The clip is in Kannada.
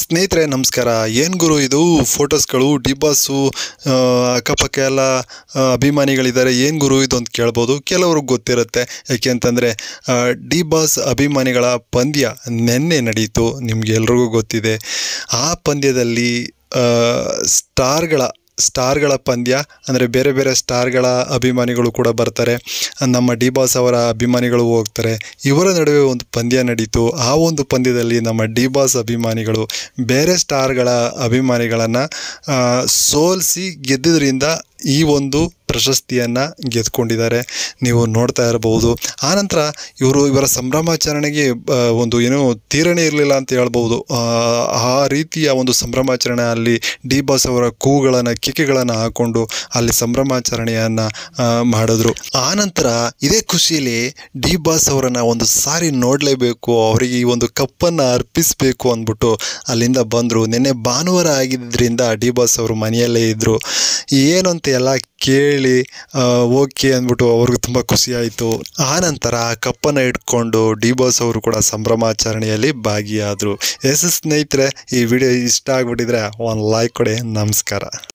ಸ್ನೇಹಿತರೆ ನಮಸ್ಕಾರ ಏನು ಗುರು ಇದು ಫೋಟೋಸ್ಗಳು ಡಿಬಾಸು ಅಕ್ಕಪಕ್ಕ ಎಲ್ಲ ಅಭಿಮಾನಿಗಳಿದ್ದಾರೆ ಏನು ಗುರು ಇದು ಅಂತ ಕೇಳ್ಬೋದು ಕೆಲವ್ರಿಗೆ ಗೊತ್ತಿರುತ್ತೆ ಯಾಕೆ ಅಂತಂದರೆ ಬಾಸ್ ಅಭಿಮಾನಿಗಳ ಪಂದ್ಯ ನೆನ್ನೆ ನಡೀತು ನಿಮಗೆಲ್ರಿಗೂ ಗೊತ್ತಿದೆ ಆ ಪಂದ್ಯದಲ್ಲಿ ಸ್ಟಾರ್ಗಳ ಸ್ಟಾರ್ಗಳ ಪಂದ್ಯ ಅಂದರೆ ಬೇರೆ ಬೇರೆ ಸ್ಟಾರ್ಗಳ ಅಭಿಮಾನಿಗಳು ಕೂಡ ಬರ್ತಾರೆ ನಮ್ಮ ಡಿ ಬಾಸ್ ಅವರ ಅಭಿಮಾನಿಗಳು ಹೋಗ್ತಾರೆ ಇವರ ನಡುವೆ ಒಂದು ಪಂದ್ಯ ನಡೀತು ಆ ಒಂದು ಪಂದ್ಯದಲ್ಲಿ ನಮ್ಮ ಡಿ ಬಾಸ್ ಅಭಿಮಾನಿಗಳು ಬೇರೆ ಸ್ಟಾರ್ಗಳ ಅಭಿಮಾನಿಗಳನ್ನು ಸೋಲಿಸಿ ಗೆದ್ದಿದ್ದರಿಂದ ಈ ಒಂದು ಪ್ರಶಸ್ತಿಯನ್ನು ಗೆದ್ಕೊಂಡಿದ್ದಾರೆ ನೀವು ನೋಡ್ತಾ ಇರಬಹುದು ಆನಂತರ ಇವರು ಇವರ ಸಂಭ್ರಮಾಚರಣೆಗೆ ಒಂದು ಏನೂ ತೀರಣೆ ಇರಲಿಲ್ಲ ಅಂತ ಹೇಳ್ಬೋದು ಆ ರೀತಿಯ ಒಂದು ಸಂಭ್ರಮಾಚರಣೆ ಅಲ್ಲಿ ಡಿ ಬಾಸ್ ಅವರ ಕೂಗಳನ್ನು ಕಿಕೆಗಳನ್ನು ಹಾಕೊಂಡು ಅಲ್ಲಿ ಸಂಭ್ರಮಾಚರಣೆಯನ್ನು ಮಾಡಿದ್ರು ಆನಂತರ ಇದೇ ಖುಷಿಯಲ್ಲಿ ಡಿ ಬಾಸ್ ಅವರನ್ನು ಒಂದು ಸಾರಿ ನೋಡಲೇಬೇಕು ಅವರಿಗೆ ಈ ಒಂದು ಕಪ್ಪನ್ನು ಅರ್ಪಿಸಬೇಕು ಅಂದ್ಬಿಟ್ಟು ಅಲ್ಲಿಂದ ಬಂದರು ನಿನ್ನೆ ಭಾನುವಾರ ಆಗಿದ್ದರಿಂದ ಡಿ ಬಾಸ್ ಅವರು ಮನೆಯಲ್ಲೇ ಇದ್ದರು ಏನಂತ ಎಲ್ಲ ಕೇಳಿ ಓಕೆ ಅಂದ್ಬಿಟ್ಟು ಅವ್ರಿಗೆ ತುಂಬ ಖುಷಿಯಾಯಿತು ಆನಂತರ ಕಪ್ಪನ್ನು ಇಟ್ಕೊಂಡು ಡಿ ಬಾಸ್ ಅವರು ಕೂಡ ಸಂಭ್ರಮಾಚರಣೆಯಲ್ಲಿ ಭಾಗಿಯಾದರು ಎಸ್ ಸ್ನೇಹಿತರೆ ಈ ವಿಡಿಯೋ ಇಷ್ಟ ಆಗಿಬಿಟ್ಟಿದ್ರೆ ಒಂದು ಲೈಕ್ ಕೊಡಿ ನಮಸ್ಕಾರ